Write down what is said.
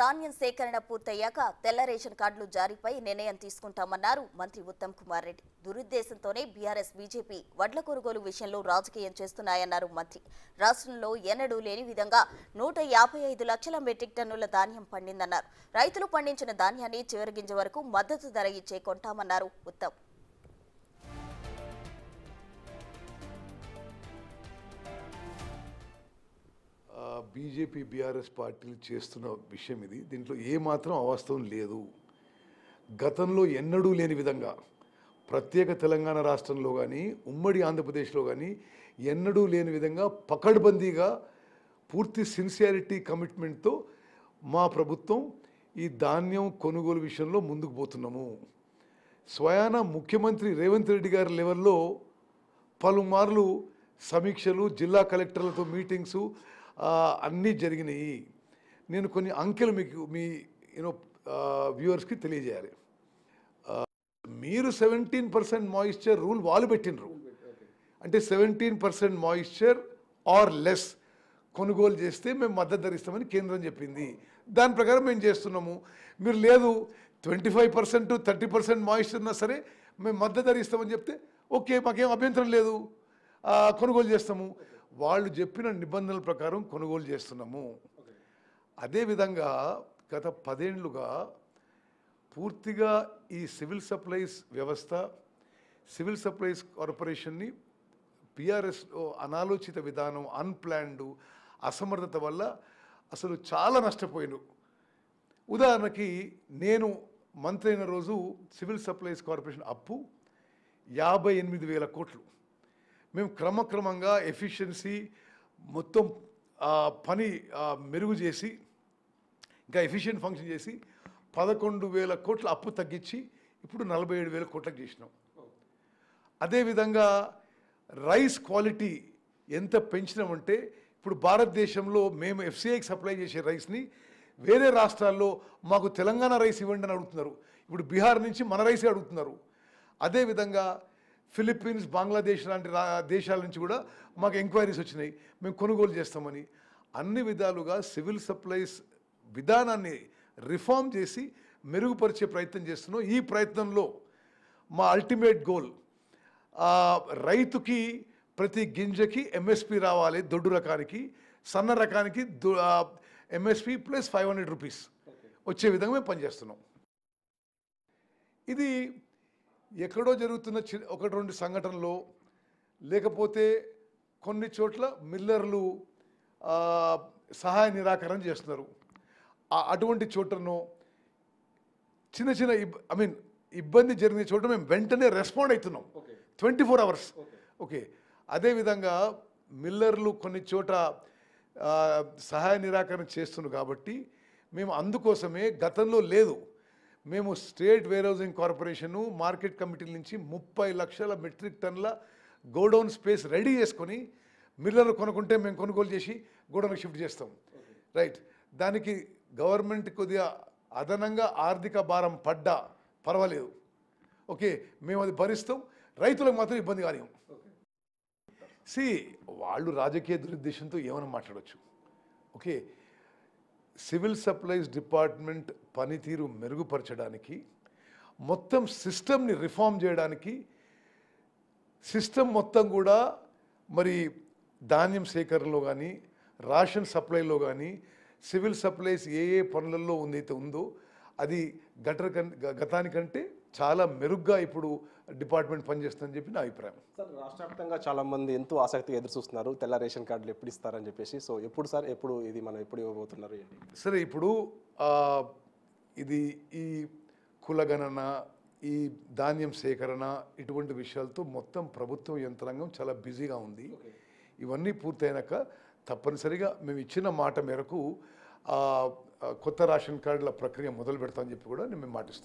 ధాన్యం సేకరణ పూర్తయ్యాక తెల్ల రేషన్ కార్డులు జారీపై నిర్ణయం తీసుకుంటామన్నారు మంత్రి ఉత్తమ్ కుమార్ రెడ్డి దురుద్దేశంతోనే బీఆర్ఎస్ బీజేపీ వడ్ల కొనుగోలు విషయంలో రాజకీయం చేస్తున్నాయన్నారు మంత్రి రాష్ట్రంలో ఎన్నడూ లేని విధంగా నూట యాభై ఐదు లక్షల మెట్రిక్ టన్నుల ధాన్యం పండిందన్నారు రైతులు పండించిన ధాన్యాన్ని చివరి గింజ వరకు మద్దతు ధర ఇచ్చే కొంటామన్నారు ఉత్తమ్ బీజేపీ బీఆర్ఎస్ పార్టీలు చేస్తున్న విషయం ఇది దీంట్లో ఏమాత్రం అవాస్తవం లేదు గతంలో ఎన్నడూ లేని విధంగా ప్రత్యేక తెలంగాణ రాష్ట్రంలో కానీ ఉమ్మడి ఆంధ్రప్రదేశ్లో కానీ ఎన్నడూ లేని విధంగా పకడ్బందీగా పూర్తి సిన్సియారిటీ కమిట్మెంట్తో మా ప్రభుత్వం ఈ ధాన్యం కొనుగోలు విషయంలో ముందుకు పోతున్నాము స్వయాన ముఖ్యమంత్రి రేవంత్ రెడ్డి గారి లెవెల్లో పలుమార్లు సమీక్షలు జిల్లా కలెక్టర్లతో మీటింగ్సు అన్నీ జరిగినాయి నేను కొన్ని అంకెలు మీకు మీ యూనో వ్యూవర్స్కి తెలియజేయాలి మీరు సెవెంటీన్ పర్సెంట్ మాయిశ్చర్ రూల్ వాళ్ళు పెట్టినరు అంటే seventeen percent moisture or less కొనుగోలు చేస్తే మేము మద్దతు ధరిస్తామని కేంద్రం చెప్పింది దాని ప్రకారం మేము చేస్తున్నాము మీరు లేదు twenty five percent thirty percent moisture ఉన్నా సరే మేము మద్దతు ధరిస్తామని చెప్తే ఓకే మాకేం అభ్యంతరం లేదు కొనుగోలు చేస్తాము వాళ్ళు చెప్పిన నిబంధనల ప్రకారం కొనుగోలు చేస్తున్నాము అదేవిధంగా గత పదేండ్లుగా పూర్తిగా ఈ సివిల్ సప్లైస్ వ్యవస్థ సివిల్ సప్లైస్ కార్పొరేషన్ని పిఆర్ఎస్ అనాలోచిత విధానం అన్ప్లాన్డ్ అసమర్థత వల్ల అసలు చాలా నష్టపోయాను ఉదాహరణకి నేను మంత్రి అయిన రోజు సివిల్ సప్లైస్ కార్పొరేషన్ అప్పు యాభై ఎనిమిది వేల కోట్లు మేము క్రమక్రమంగా ఎఫిషియన్సీ మొత్తం పని మెరుగు చేసి ఇంకా ఎఫిషియెంట్ ఫంక్షన్ చేసి పదకొండు వేల కోట్ల అప్పు తగ్గించి ఇప్పుడు నలభై ఏడు వేల కోట్లకు చేసినాం అదేవిధంగా రైస్ క్వాలిటీ ఎంత పెంచినామంటే ఇప్పుడు భారతదేశంలో మేము ఎఫ్సీఐకి సప్లై చేసే రైస్ని వేరే రాష్ట్రాల్లో మాకు తెలంగాణ రైస్ ఇవ్వండి అని అడుగుతున్నారు ఇప్పుడు బీహార్ నుంచి మన రైసే అడుగుతున్నారు అదేవిధంగా ఫిలిప్పీన్స్ బంగ్లాదేశ్ లాంటి దేశాల నుంచి కూడా మాకు ఎంక్వైరీస్ వచ్చినాయి మేము కొనుగోలు చేస్తామని అన్ని విధాలుగా సివిల్ సప్లైస్ విధానాన్ని రిఫార్మ్ చేసి మెరుగుపరిచే ప్రయత్నం చేస్తున్నాం ఈ ప్రయత్నంలో మా అల్టిమేట్ గోల్ రైతుకి ప్రతి గింజకి ఎంఎస్పి రావాలి దొడ్డు రకానికి సన్న రకానికి MSP plus five hundred rupees వచ్చే విధంగా మేము పనిచేస్తున్నాం ఇది ఎక్కడో జరుగుతున్న చి ఒకటి రెండు సంఘటనలో లేకపోతే కొన్ని చోట్ల మిల్లర్లు సహాయ నిరాకరణ చేస్తున్నారు అటువంటి చోటను చిన్న చిన్న ఐ మీన్ ఇబ్బంది జరిగిన చోట మేము వెంటనే రెస్పాండ్ అవుతున్నాం ట్వంటీ ఫోర్ అవర్స్ ఓకే అదేవిధంగా మిల్లర్లు కొన్ని చోట సహాయ నిరాకరణ చేస్తున్నారు కాబట్టి మేము అందుకోసమే గతంలో లేదు మేము స్టేట్ వేర్హౌజింగ్ కార్పొరేషను మార్కెట్ కమిటీల నుంచి ముప్పై లక్షల మెట్రిక్ టన్ల గోడౌన్ స్పేస్ రెడీ చేసుకొని మిల్లర్లు కొనుక్కుంటే మేము కొనుగోలు చేసి గోడౌన్కి షిఫ్ట్ చేస్తాం రైట్ దానికి గవర్నమెంట్ కొద్దిగా అదనంగా ఆర్థిక భారం పడ్డా పర్వాలేదు ఓకే మేము అది భరిస్తాం రైతులకు మాత్రం ఇబ్బంది కానియం సి వాళ్ళు రాజకీయ దురుద్దేశంతో ఏమైనా మాట్లాడవచ్చు ఓకే సివిల్ సప్లైస్ డిపార్ట్మెంట్ పనితీరు మెరుగుపరచడానికి మొత్తం సిస్టమ్ని రిఫార్మ్ చేయడానికి సిస్టమ్ మొత్తం కూడా మరి ధాన్యం సేకరణలో కానీ రాషన్ సప్లైలో కానీ సివిల్ సప్లైస్ ఏ ఏ పనులలో ఉందైతే ఉందో అది గటర్ గతానికంటే చాలా మెరుగ్గా ఇప్పుడు డిపార్ట్మెంట్ పనిచేస్తుందని చెప్పి నా అభిప్రాయం సార్ రాష్ట్ర వ్యాప్తంగా చాలామంది ఎంతో ఆసక్తిగా ఎదురు చూస్తున్నారు తెల్ల రేషన్ కార్డులు ఎప్పుడు ఇస్తారని చెప్పేసి సో ఎప్పుడు సార్ ఎప్పుడు ఇది మనం ఎప్పుడు ఇవ్వబోతున్నారు సరే ఇప్పుడు ఇది ఈ కులగణన ఈ ధాన్యం సేకరణ ఇటువంటి విషయాలతో మొత్తం ప్రభుత్వం యంత్రాంగం చాలా బిజీగా ఉంది ఇవన్నీ పూర్తయినాక తప్పనిసరిగా మేము ఇచ్చిన మాట మేరకు కొత్త రేషన్ కార్డుల ప్రక్రియ మొదలు పెడతామని చెప్పి కూడా మేము మాటిస్తున్నాం